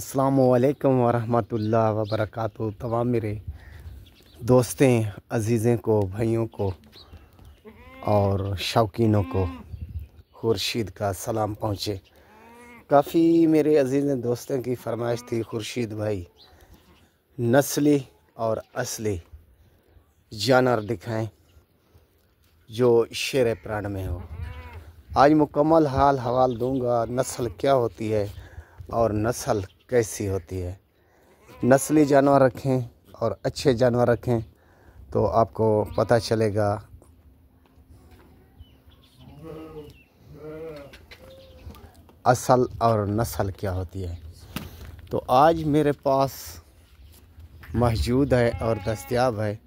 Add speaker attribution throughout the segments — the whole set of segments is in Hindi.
Speaker 1: असलकम वरहमल वबरक तमाम मेरे दोस्तें अज़ीज़ें को भाइयों को और शौकीनों को खुर्शीद का सलाम पहुँचे काफ़ी मेरे अजीज़ दोस्तों की फरमाइश थी खुर्शीद भाई नस्ली और असली जानवर दिखाएं जो शेर प्राण में हो आज मुकम्मल हाल हवाल दूंगा नस्ल क्या होती है और नस्ल कैसी होती है नस्ली जानवर रखें और अच्छे जानवर रखें तो आपको पता चलेगा असल और नस्ल क्या होती है तो आज मेरे पास मौजूद है और दस्तियाब है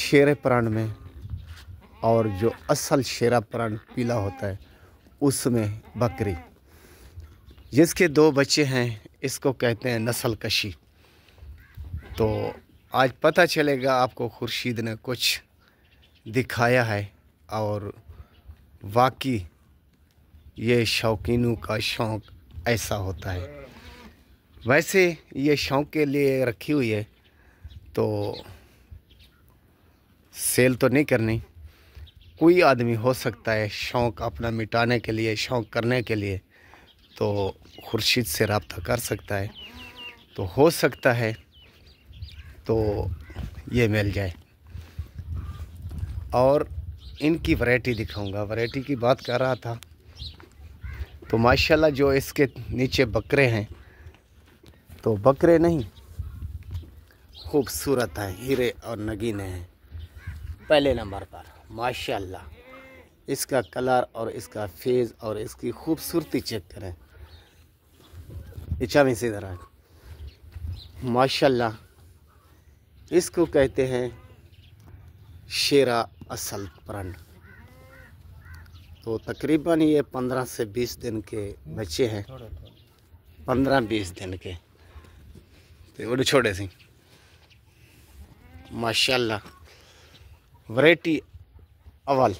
Speaker 1: शेर प्राण में और जो असल शेरा प्राण पीला होता है उसमें बकरी जिसके दो बच्चे हैं इसको कहते हैं नस्ल कशी तो आज पता चलेगा आपको खुर्शीद ने कुछ दिखाया है और वाकई ये शौकीनों का शौक़ ऐसा होता है वैसे ये शौक़ के लिए रखी हुई है तो सेल तो नहीं करनी कोई आदमी हो सकता है शौक़ अपना मिटाने के लिए शौक़ करने के लिए तो खुर्शीद से रबता कर सकता है तो हो सकता है तो ये मिल जाए और इनकी वैरायटी दिखाऊंगा वैरायटी की बात कर रहा था तो माशाल्लाह जो इसके नीचे बकरे हैं तो बकरे नहीं खूबसूरत हैं हीरे और नगीने हैं पहले नंबर पर माशाल्लाह इसका कलर और इसका फेज़ और इसकी खूबसूरती चेक करें इच्छा में से दराज माशाल्लाह इसको कहते हैं शेरा असल प्रण तो तकरीबन ये पंद्रह से बीस दिन के बच्चे हैं पंद्रह बीस दिन के तो वो छोटे सी माशाल्लाह वैरायटी अवल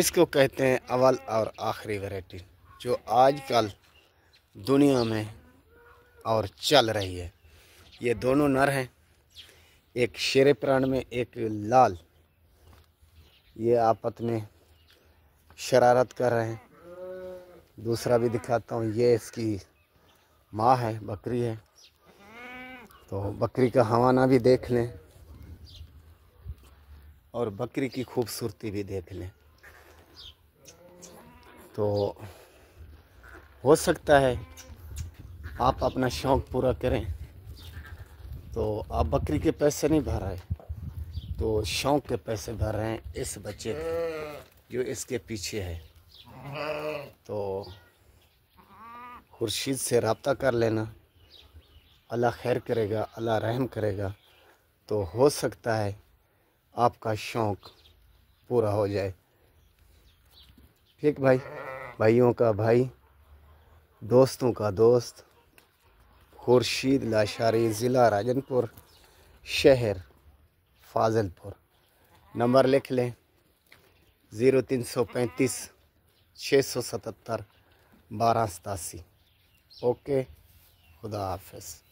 Speaker 1: इसको कहते हैं अवल और आखिरी वैरायटी जो आजकल दुनिया में और चल रही है ये दोनों नर हैं एक शेर प्राण में एक लाल ये आपत में शरारत कर रहे हैं दूसरा भी दिखाता हूँ ये इसकी माँ है बकरी है तो बकरी का हवाना भी देख लें और बकरी की खूबसूरती भी देख लें तो हो सकता है आप अपना शौक़ पूरा करें तो आप बकरी के पैसे नहीं भर रहे तो शौक़ के पैसे भर रहे हैं इस बच्चे जो इसके पीछे है तो खुर्शीद से रबता कर लेना अल्लाह खैर करेगा अल्लाह रहम करेगा तो हो सकता है आपका शौक़ पूरा हो जाए ठीक भाई भाइयों का भाई दोस्तों का दोस्त खुर्शीद लाशारी ज़िला राजनपुर शहर फाजलपुर नंबर लिख लें ज़ीरो तीन सौ पैंतीस छः सौ सतहत्तर बारह सतासी ओके खुदा हाफ